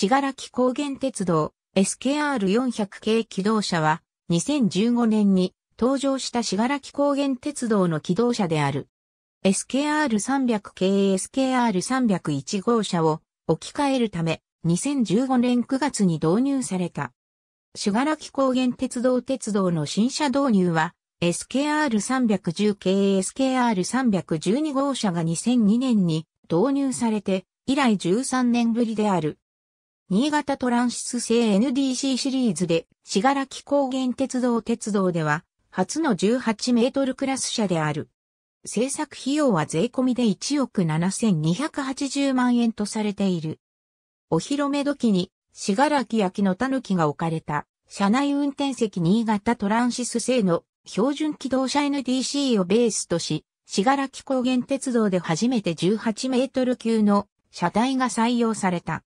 信楽高原鉄道 SKR400 系機動車は2015年に登場した信楽高原鉄道の機動車である。SKR300 系 SKR301 号車を置き換えるため2015年9月に導入された。信楽高原鉄道鉄道の新車導入は SKR310 系 SKR312 号車が2002年に導入されて以来13年ぶりである。新潟トランシス製 NDC シリーズで、しがらき高原鉄道鉄道では、初の18メートルクラス車である。製作費用は税込みで1億7280万円とされている。お披露目時に、しがらき焼きのたぬきが置かれた、車内運転席新潟トランシス製の標準機動車 NDC をベースとし、しがらき高原鉄道で初めて18メートル級の車体が採用された。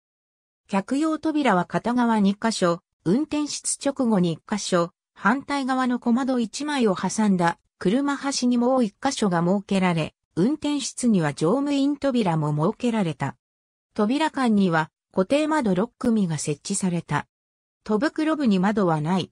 客用扉は片側2箇所、運転室直後に1箇所、反対側の小窓1枚を挟んだ車端にもう1箇所が設けられ、運転室には乗務員扉も設けられた。扉間には固定窓6組が設置された。戸袋部に窓はない。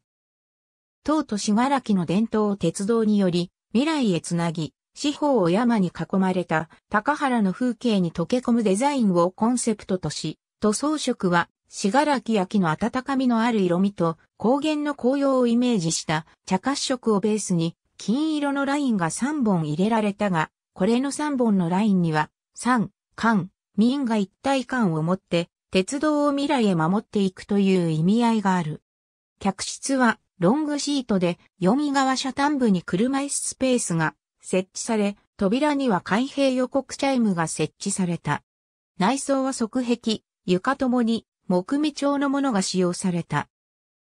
当都市柄木の伝統を鉄道により未来へつなぎ、四方を山に囲まれた高原の風景に溶け込むデザインをコンセプトとし、塗装色は、しがらき焼きの温かみのある色味と、高原の紅葉をイメージした茶褐色をベースに、金色のラインが3本入れられたが、これの3本のラインには、三、間、民が一体感を持って、鉄道を未来へ守っていくという意味合いがある。客室は、ロングシートで、読み側車端部に車椅子スペースが設置され、扉には開閉予告チャイムが設置された。内装は側壁、床ともに木目調のものが使用された。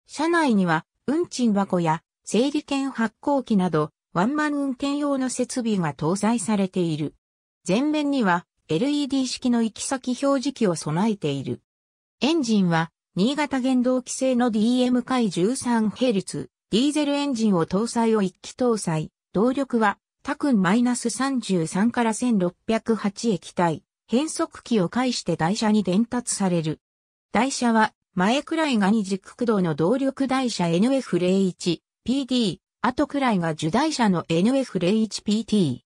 車内には運賃箱や整理券発行機などワンマン運転用の設備が搭載されている。前面には LED 式の行き先表示器を備えている。エンジンは新潟原動機製の DM 回 13Hz ディーゼルエンジンを搭載を一機搭載。動力はタクン -33 から1608液体。変速機を介して台車に伝達される。台車は、前くらいが二軸駆動の動力台車 NF01PD、後くらいが受台車の NF01PT。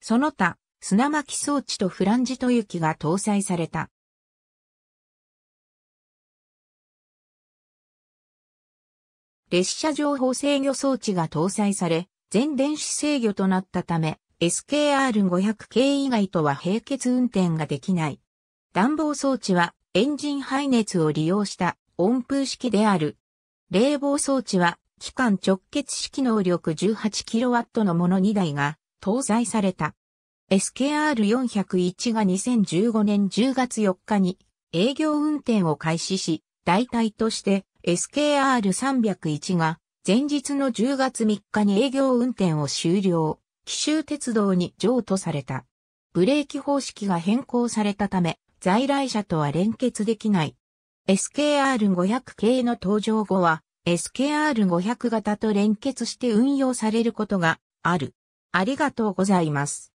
その他、砂巻き装置とフランジと雪が搭載された。列車情報制御装置が搭載され、全電子制御となったため、SKR500 系以外とは並結運転ができない。暖房装置はエンジン排熱を利用した温風式である。冷房装置は機関直結式能力 18kW のもの2台が搭載された。SKR401 が2015年10月4日に営業運転を開始し、代替として SKR301 が前日の10月3日に営業運転を終了。紀州鉄道に譲渡された。ブレーキ方式が変更されたため、在来車とは連結できない。SKR500 系の登場後は、SKR500 型と連結して運用されることがある。ありがとうございます。